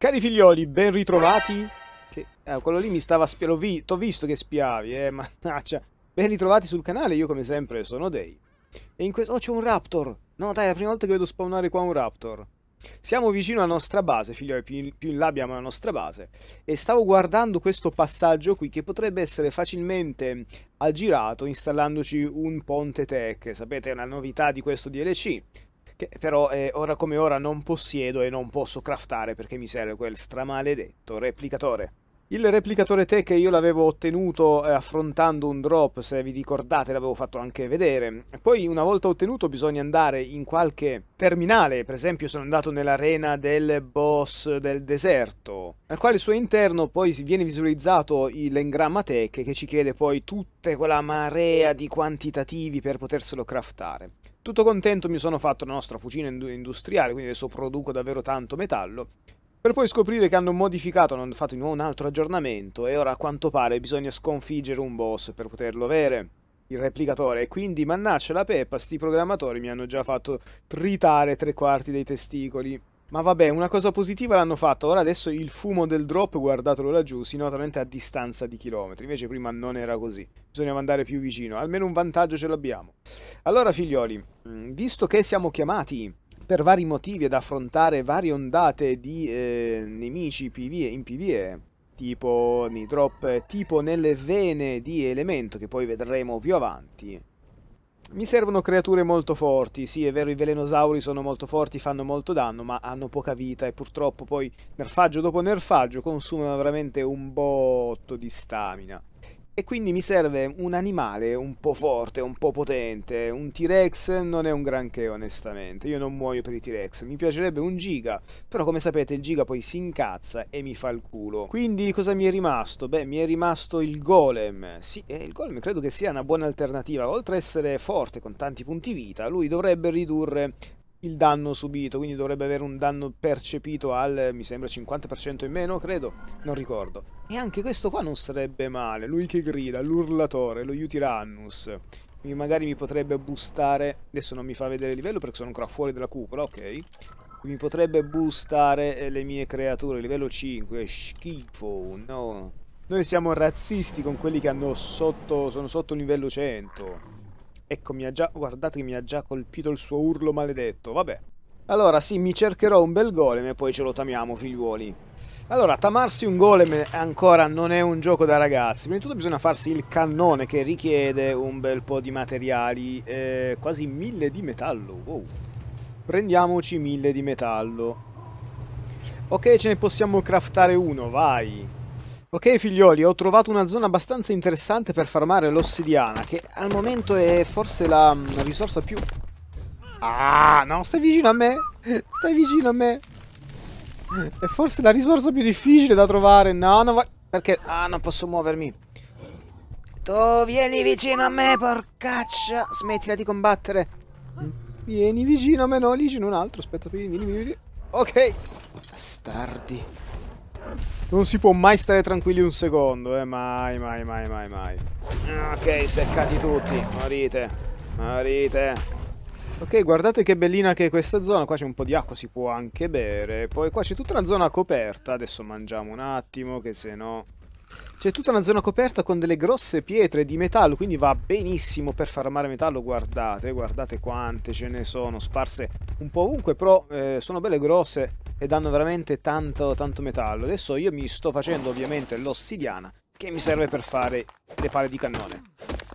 Cari figlioli, ben ritrovati. Che, eh, quello lì mi stava spiando. Vi, T'ho visto che spiavi, eh, mannaggia. Ben ritrovati sul canale, io come sempre sono Dei. E in questo... Oh, c'è un raptor! No, dai, è la prima volta che vedo spawnare qua un raptor. Siamo vicino alla nostra base, figlioli, più in, più in là abbiamo la nostra base. E stavo guardando questo passaggio qui che potrebbe essere facilmente aggirato installandoci un ponte tech. Sapete, è una novità di questo DLC che però eh, ora come ora non possiedo e non posso craftare perché mi serve quel stramaledetto replicatore. Il replicatore tech io l'avevo ottenuto eh, affrontando un drop, se vi ricordate l'avevo fatto anche vedere. Poi una volta ottenuto bisogna andare in qualche terminale, per esempio sono andato nell'arena del boss del deserto, al quale al suo interno poi viene visualizzato l'engramma tech che ci chiede poi tutta quella marea di quantitativi per poterselo craftare. Tutto contento mi sono fatto la nostra fucina industriale, quindi adesso produco davvero tanto metallo. Per poi scoprire che hanno modificato, hanno fatto di nuovo un altro aggiornamento e ora a quanto pare bisogna sconfiggere un boss per poterlo avere, il replicatore. E quindi mannaccia la peppa, sti programmatori mi hanno già fatto tritare tre quarti dei testicoli. Ma vabbè, una cosa positiva l'hanno fatta. Ora adesso il fumo del drop, guardatelo laggiù, si nota veramente a distanza di chilometri. Invece prima non era così. Bisognava andare più vicino. Almeno un vantaggio ce l'abbiamo. Allora, figlioli, mm, visto che siamo chiamati per vari motivi ad affrontare varie ondate di eh, nemici in PvE, tipo nei drop, tipo nelle vene di elemento che poi vedremo più avanti, mi servono creature molto forti, sì è vero i velenosauri sono molto forti, fanno molto danno, ma hanno poca vita e purtroppo poi nerfaggio dopo nerfaggio consumano veramente un botto di stamina. E quindi mi serve un animale un po' forte, un po' potente. Un T-Rex non è un granché, onestamente. Io non muoio per i T-Rex. Mi piacerebbe un Giga, però come sapete il Giga poi si incazza e mi fa il culo. Quindi cosa mi è rimasto? Beh, mi è rimasto il Golem. Sì, eh, il Golem credo che sia una buona alternativa. Oltre a essere forte con tanti punti vita, lui dovrebbe ridurre il danno subito, quindi dovrebbe avere un danno percepito al, mi sembra, 50% in meno, credo, non ricordo. E anche questo qua non sarebbe male, lui che grida, l'urlatore, lo Utirannus. Magari mi potrebbe boostare, adesso non mi fa vedere il livello perché sono ancora fuori dalla cupola, ok. Mi potrebbe boostare eh, le mie creature, livello 5, schifo, no. Noi siamo razzisti con quelli che hanno sotto, sono sotto livello 100. Ecco, mi ha già... guardate che mi ha già colpito il suo urlo maledetto, vabbè. Allora, sì, mi cercherò un bel golem e poi ce lo tamiamo, figliuoli. Allora, tamarsi un golem ancora non è un gioco da ragazzi. Prima di tutto bisogna farsi il cannone che richiede un bel po' di materiali. Eh, quasi mille di metallo, wow. Prendiamoci mille di metallo. Ok, ce ne possiamo craftare uno, vai. Ok figlioli, ho trovato una zona abbastanza interessante per farmare l'ossidiana, che al momento è forse mm, la risorsa più... Ah, no, stai vicino a me! Stai vicino a me! È forse la risorsa più difficile da trovare, no, non va... Perché... Ah, non posso muovermi. Tu vieni vicino a me, porcaccia! Smettila di combattere! Vieni vicino a me, no, lì c'è un altro, aspetta, vieni, vieni, vieni. Ok! Bastardi. Non si può mai stare tranquilli un secondo, eh, mai, mai, mai, mai, mai. Ok, seccati tutti, morite, morite. Ok, guardate che bellina che è questa zona, qua c'è un po' di acqua, si può anche bere. Poi qua c'è tutta una zona coperta, adesso mangiamo un attimo, che se no... C'è tutta una zona coperta con delle grosse pietre di metallo, quindi va benissimo per farmare metallo, guardate, guardate quante ce ne sono, sparse un po' ovunque, però eh, sono belle grosse e danno veramente tanto, tanto metallo. Adesso io mi sto facendo ovviamente l'ossidiana, che mi serve per fare le pale di cannone.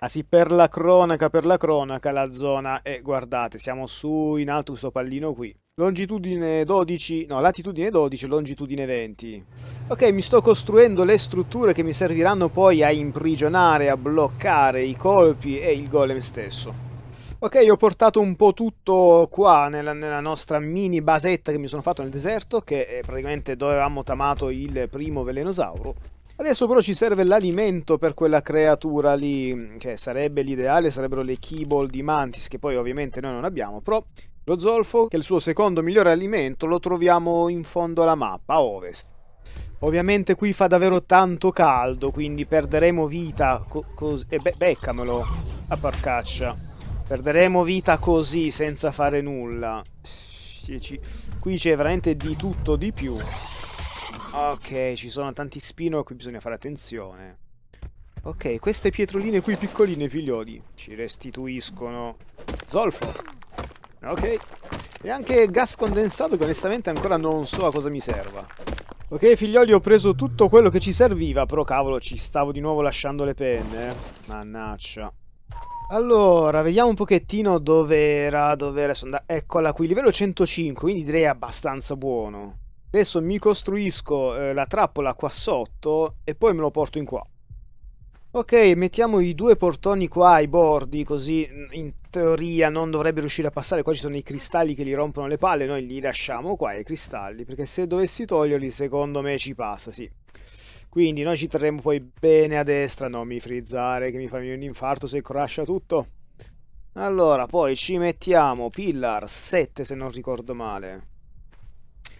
Ah sì, per la cronaca, per la cronaca, la zona è, guardate, siamo su in alto questo pallino qui, Longitudine 12, no, latitudine 12, longitudine 20. Ok, mi sto costruendo le strutture che mi serviranno poi a imprigionare, a bloccare i colpi e il golem stesso. Ok, ho portato un po' tutto qua nella, nella nostra mini basetta che mi sono fatto nel deserto, che è eh, praticamente dove avevamo tamato il primo velenosauro. Adesso però ci serve l'alimento per quella creatura lì, che sarebbe l'ideale, sarebbero le keyball di Mantis, che poi ovviamente noi non abbiamo, però lo zolfo, che è il suo secondo migliore alimento, lo troviamo in fondo alla mappa, a ovest. Ovviamente qui fa davvero tanto caldo, quindi perderemo vita E eh, be beccamelo, a parcaccia. Perderemo vita così, senza fare nulla. Qui c'è veramente di tutto di più. Ok, ci sono tanti spino, qui bisogna fare attenzione. Ok, queste pietroline qui piccoline, figlioli, ci restituiscono... Zolfo! Ok. E anche gas condensato che onestamente ancora non so a cosa mi serva. Ok figlioli ho preso tutto quello che ci serviva, però cavolo ci stavo di nuovo lasciando le penne. Eh. Mannaccia. Allora, vediamo un pochettino dove era, dove era, sonda... eccola qui, livello 105, quindi direi abbastanza buono. Adesso mi costruisco eh, la trappola qua sotto e poi me lo porto in qua. Ok, mettiamo i due portoni qua ai bordi, così mm, in teoria non dovrebbe riuscire a passare. Qua ci sono i cristalli che gli rompono le palle, noi li lasciamo qua i cristalli, perché se dovessi toglierli secondo me ci passa, sì. Quindi noi ci terremo poi bene a destra, non mi frizzare che mi fa venire un infarto se crasha tutto. Allora, poi ci mettiamo pillar 7 se non ricordo male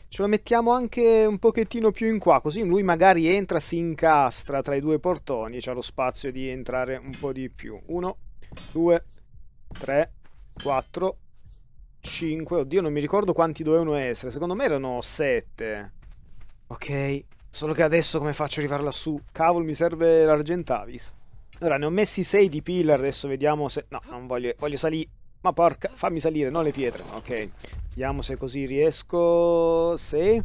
ce lo mettiamo anche un pochettino più in qua, così lui magari entra, si incastra tra i due portoni, e c'ha lo spazio di entrare un po' di più. 1, 2, 3, 4, 5, oddio non mi ricordo quanti dovevano essere, secondo me erano 7. Ok, solo che adesso come faccio a arrivare lassù? Cavolo, mi serve l'argentavis. Allora, ne ho messi 6 di pillar, adesso vediamo se... No, non voglio... Voglio salire. Ma porca, fammi salire, non le pietre. Ok, vediamo se così riesco... Sì.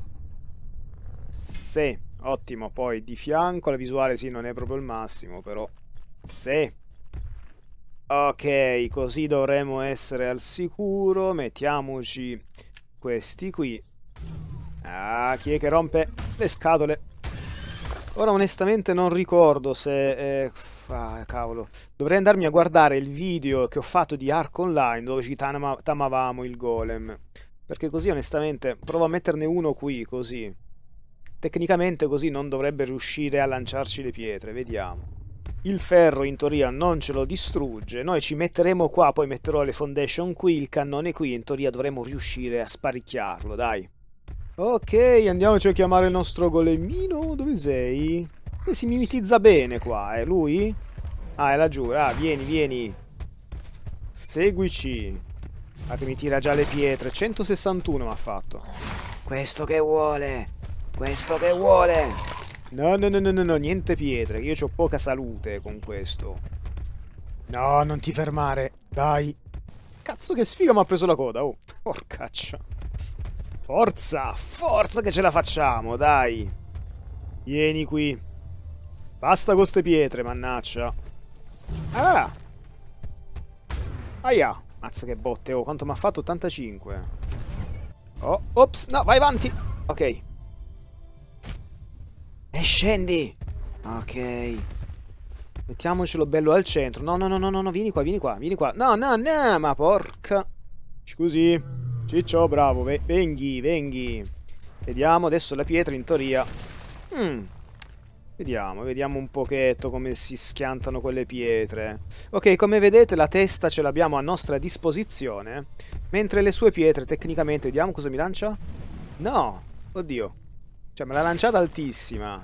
Sì, ottimo. Poi di fianco la visuale sì, non è proprio il massimo, però... Sì. Ok, così dovremmo essere al sicuro. Mettiamoci questi qui. Ah, chi è che rompe le scatole? Ora onestamente non ricordo se... Eh fa, cavolo. Dovrei andarmi a guardare il video che ho fatto di Ark Online dove ci tamavamo il golem. Perché così onestamente provo a metterne uno qui, così. Tecnicamente così non dovrebbe riuscire a lanciarci le pietre, vediamo. Il ferro in teoria non ce lo distrugge, noi ci metteremo qua, poi metterò le foundation qui, il cannone qui, in teoria dovremo riuscire a sparicchiarlo, dai. Ok, andiamoci a chiamare il nostro golemino, dove sei? E si mimetizza bene qua, è eh? lui? Ah, è laggiù, ah, vieni, vieni. Seguici. Ah, che mi tira già le pietre. 161 mi ha fatto. Questo che vuole. Questo che vuole. No, no, no, no, no, no, niente pietre. Io ho poca salute con questo. No, non ti fermare. Dai. Cazzo che sfiga mi ha preso la coda, oh. Porcaccia. Forza, forza che ce la facciamo, dai. Vieni qui. Basta con ste pietre, mannaccia. Ah! Aia! Mazza che botte, oh, quanto mi ha fatto? 85. Oh, ops, no, vai avanti! Ok. E scendi! Ok. Mettiamocelo bello al centro. No, no, no, no, no, vieni qua, vieni qua, vieni qua. No, no, no, ma porca... Scusi. Ciccio, bravo, venghi, venghi. Vediamo adesso la pietra in teoria. Mmm... Vediamo, vediamo un pochetto come si schiantano quelle pietre. Ok, come vedete la testa ce l'abbiamo a nostra disposizione, mentre le sue pietre tecnicamente, vediamo cosa mi lancia? No, oddio. Cioè me l'ha lanciata altissima.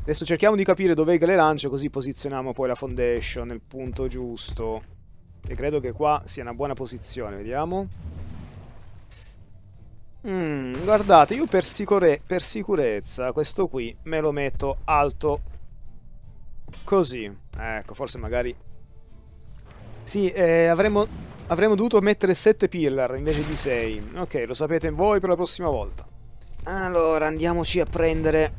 Adesso cerchiamo di capire dove le lancio così posizioniamo poi la foundation nel punto giusto. E credo che qua sia una buona posizione, vediamo. Mm, guardate, io per, sicure per sicurezza questo qui me lo metto alto così. Ecco, forse magari... Sì, eh, avremmo, avremmo dovuto mettere 7 pillar invece di 6. Ok, lo sapete voi per la prossima volta. Allora, andiamoci a prendere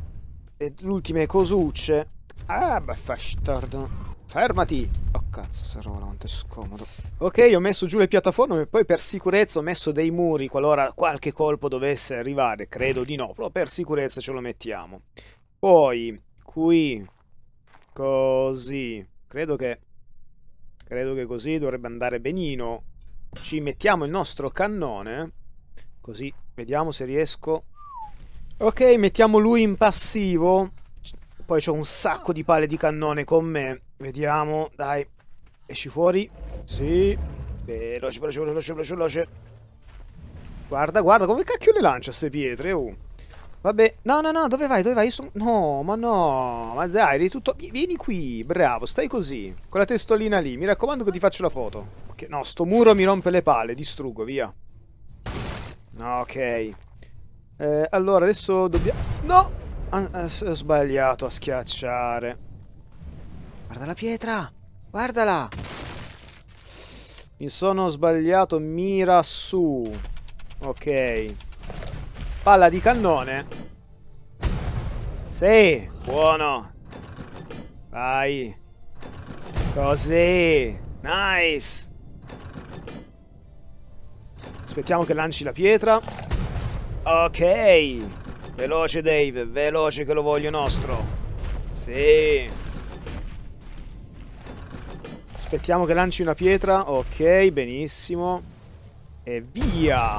eh, le ultime cosucce. Ah, beh, bastardo. Fermati! Cazzarola, quanto è scomodo. Ok, ho messo giù le piattaforme e poi per sicurezza ho messo dei muri qualora qualche colpo dovesse arrivare. Credo di no, però per sicurezza ce lo mettiamo. Poi, qui, così. Credo che, credo che così dovrebbe andare benino. Ci mettiamo il nostro cannone. Così, vediamo se riesco. Ok, mettiamo lui in passivo. Poi ho un sacco di pale di cannone con me. Vediamo, dai. Esci fuori. Sì. Veloce, veloce, veloce, veloce, veloce. Guarda, guarda, come cacchio le lancia queste pietre, uh. Vabbè, no, no, no, dove vai, dove vai? Io sono... No, ma no, ma dai, eri tutto... Vieni qui, bravo, stai così, con la testolina lì. Mi raccomando che ti faccio la foto. Ok, no, sto muro mi rompe le palle, distruggo, via. Ok. Eh, allora, adesso dobbiamo... No! Ah, eh, ho sbagliato a schiacciare. Guarda la pietra! Guardala! Mi sono sbagliato, mira su. Ok. Palla di cannone. Sì, buono. Vai. Così. Nice. Aspettiamo che lanci la pietra. Ok. Veloce Dave, veloce che lo voglio nostro. Sì. Aspettiamo che lanci una pietra. Ok, benissimo. E via!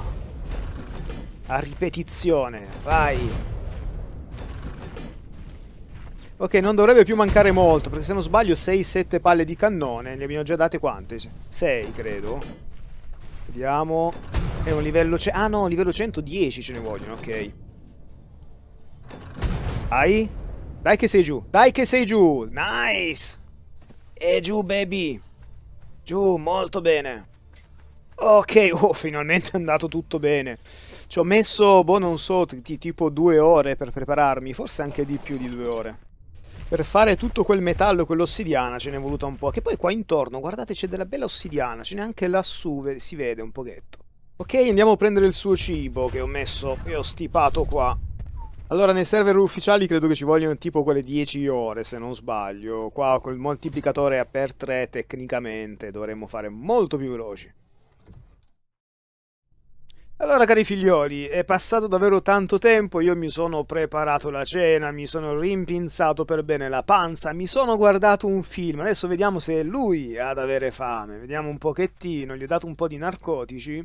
A ripetizione. Vai! Ok, non dovrebbe più mancare molto, perché se non sbaglio 6-7 palle di cannone. Ne abbiamo già date quante? 6, credo. Vediamo. È un livello... Ah no, livello 110 ce ne vogliono, ok. Dai. Dai che sei giù. Dai che sei giù. Nice! E giù, baby. Giù, molto bene. Ok, oh, finalmente è andato tutto bene. Ci ho messo, boh, non so, tipo due ore per prepararmi, forse anche di più di due ore. Per fare tutto quel metallo e quell'ossidiana ce n'è voluta un po'. Che poi qua intorno, guardate, c'è della bella ossidiana, ce n'è anche lassù, si vede un pochetto. Ok, andiamo a prendere il suo cibo che ho messo e ho stipato qua. Allora, nei server ufficiali credo che ci vogliono tipo quelle 10 ore, se non sbaglio. Qua col moltiplicatore a per 3 tecnicamente dovremmo fare molto più veloci. Allora cari figlioli, è passato davvero tanto tempo, io mi sono preparato la cena, mi sono rimpinzato per bene la panza, mi sono guardato un film, adesso vediamo se è lui ad avere fame, vediamo un pochettino, gli ho dato un po' di narcotici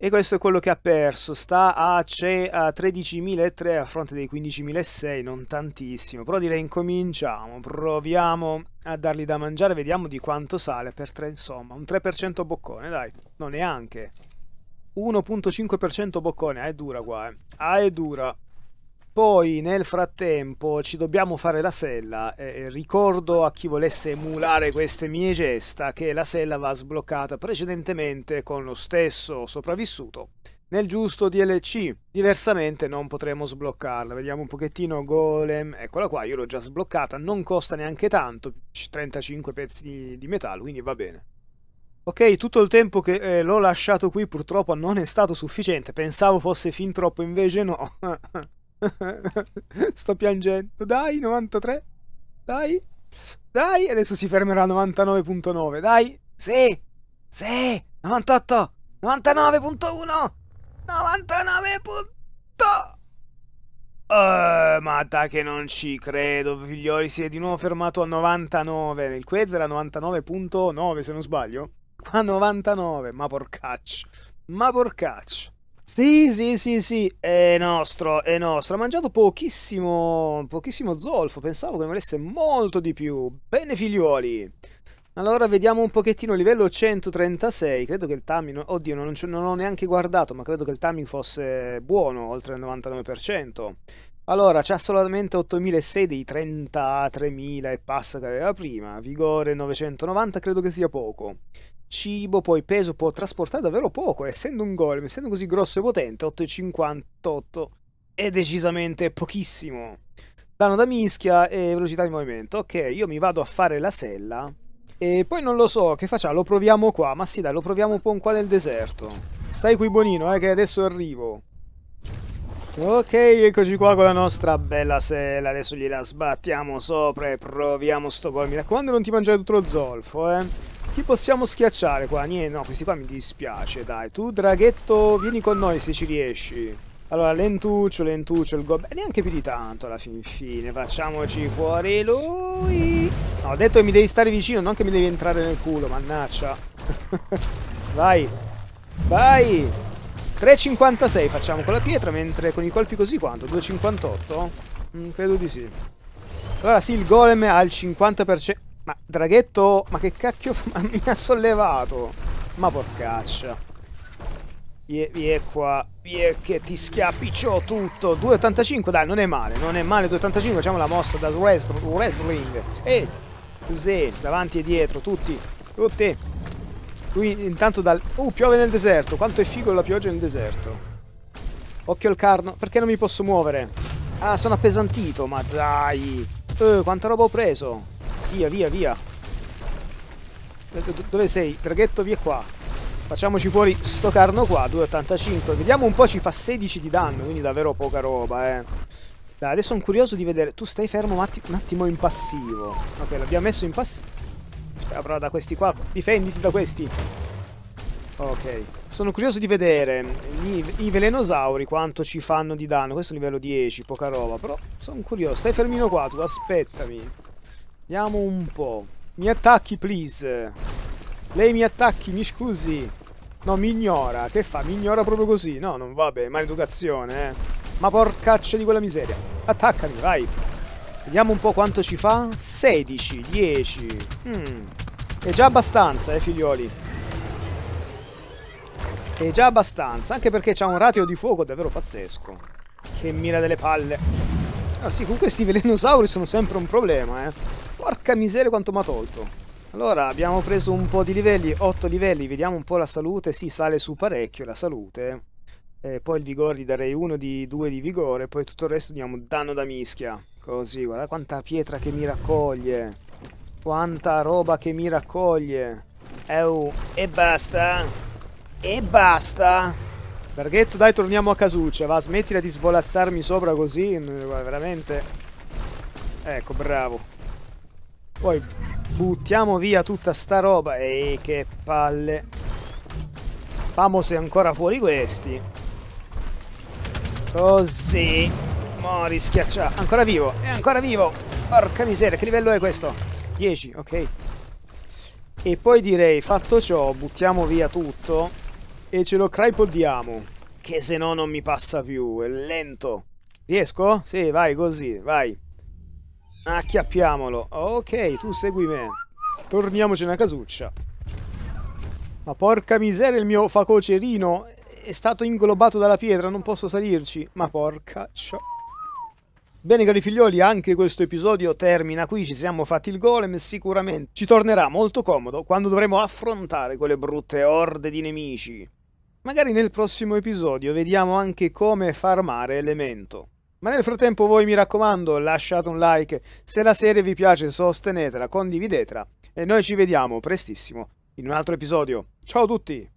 e questo è quello che ha perso, sta a, a 13.003 a fronte dei 15.006, non tantissimo, però direi incominciamo, proviamo a dargli da mangiare, vediamo di quanto sale per 3, insomma, un 3% boccone, dai, no neanche, 1.5% boccone, ah è dura qua, eh. ah è dura, poi nel frattempo ci dobbiamo fare la sella. Eh, ricordo a chi volesse emulare queste mie gesta che la sella va sbloccata precedentemente con lo stesso sopravvissuto nel giusto DLC. Diversamente non potremo sbloccarla. Vediamo un pochettino Golem. Eccola qua, io l'ho già sbloccata. Non costa neanche tanto, 35 pezzi di, di metallo, quindi va bene. Ok, tutto il tempo che eh, l'ho lasciato qui purtroppo non è stato sufficiente. Pensavo fosse fin troppo, invece no. Sto piangendo. Dai, 93. Dai. Dai. Adesso si fermerà a 99.9. Dai. Sì. Sì. 98. 99.1. 99. Uh, ma da che non ci credo, figlioli, si è di nuovo fermato a 99. Il quiz era 99.9 se non sbaglio. Qua 99, ma porcaccio. Ma porcaccio. Sì, sì, sì, sì, è nostro, è nostro. Ha mangiato pochissimo, pochissimo zolfo, pensavo che ne volesse molto di più. Bene, figliuoli. Allora, vediamo un pochettino, livello 136. Credo che il timing, oddio, non, non ho neanche guardato, ma credo che il timing fosse buono, oltre il 99%. Allora, c'ha solamente 8.600 dei 33.000 e passa che aveva prima. Vigore 990, credo che sia poco cibo, poi peso può trasportare davvero poco, essendo un golem, essendo così grosso e potente, 8,58 è decisamente pochissimo. Danno da mischia e velocità di movimento. Ok, io mi vado a fare la sella. E poi non lo so, che facciamo? Lo proviamo qua. Ma sì, dai, lo proviamo un po' qua nel deserto. Stai qui bonino, eh, che adesso arrivo. Ok, eccoci qua con la nostra bella sella. Adesso gliela sbattiamo sopra e proviamo sto gol. Mi raccomando, non ti mangiare tutto lo zolfo, eh. Chi possiamo schiacciare qua? Niente, no, questi qua mi dispiace, dai. Tu, draghetto, vieni con noi se ci riesci. Allora, lentuccio, lentuccio, il goblin... Eh, neanche più di tanto alla fin fine. Facciamoci fuori lui. No, ho detto che mi devi stare vicino, non che mi devi entrare nel culo, mannaccia. Vai. Vai. 3,56 facciamo con la pietra, mentre con i colpi così quanto? 2,58? Mm, credo di sì. Allora sì, il golem ha il 50%... Ma draghetto, ma che cacchio ma mi ha sollevato? Ma porcaccia. Vie, vie qua, vie che ti schiappiccio tutto. 2,85, dai, non è male, non è male. 2,85, facciamo la mossa da wrestling. Sì, così, davanti e dietro, tutti, tutti. Qui intanto dal... Uh, piove nel deserto, quanto è figo la pioggia nel deserto. Occhio al carno, perché non mi posso muovere? Ah, sono appesantito, ma dai. Eh, quanta roba ho preso? Via, via, via. Dove sei? Draghetto, via qua. Facciamoci fuori sto carno qua, 2,85. Vediamo un po', ci fa 16 di danno, quindi davvero poca roba, eh. Dai, adesso sono curioso di vedere. Tu stai fermo un, atti un attimo in passivo. Ok, l'abbiamo messo in passivo. Aspetta, però da questi qua. Difenditi da questi. Ok. Sono curioso di vedere mm, i velenosauri quanto ci fanno di danno. Questo è livello 10, poca roba. Però sono curioso. Stai fermino qua, tu aspettami. Vediamo un po'. Mi attacchi, please. Lei mi attacchi, mi scusi. No, mi ignora. Che fa? Mi ignora proprio così. No, non va bene. Maleducazione, eh. Ma porcaccia di quella miseria. Attaccami, vai. Vediamo un po' quanto ci fa. 16, 10. Mm. È già abbastanza, eh, figlioli. È già abbastanza. Anche perché c'ha un ratio di fuoco davvero pazzesco. Che mira delle palle. Ah oh, sì, comunque questi velenosauri sono sempre un problema, eh. Porca miseria quanto mi ha tolto. Allora, abbiamo preso un po' di livelli, 8 livelli, vediamo un po' la salute, si sì, sale su parecchio la salute. E poi il vigore gli darei 1 di 2 di vigore, poi tutto il resto diamo danno da mischia. Così, guarda quanta pietra che mi raccoglie. Quanta roba che mi raccoglie. Ew, e basta. E basta. Berghetto, dai, torniamo a casuccia, va, smettila di svolazzarmi sopra così, veramente. Ecco, bravo. Poi buttiamo via tutta sta roba. Ehi, che palle. Famos è ancora fuori questi. Così. Mori schiaccia. Ancora vivo. È ancora vivo. Porca miseria, che livello è questo? 10, ok. E poi direi, fatto ciò, buttiamo via tutto e ce lo crypodiamo. Che se no non mi passa più, è lento. Riesco? Sì, vai così, vai. Acchiappiamolo. Ok, tu segui me. Torniamoci nella casuccia. Ma porca miseria, il mio facocerino è stato inglobato dalla pietra, non posso salirci. Ma porca ciò. Bene cari figlioli, anche questo episodio termina qui, ci siamo fatti il golem e sicuramente ci tornerà molto comodo quando dovremo affrontare quelle brutte orde di nemici. Magari nel prossimo episodio vediamo anche come farmare Elemento. Ma nel frattempo voi mi raccomando lasciate un like, se la serie vi piace sostenetela, condividetela e noi ci vediamo prestissimo in un altro episodio. Ciao a tutti!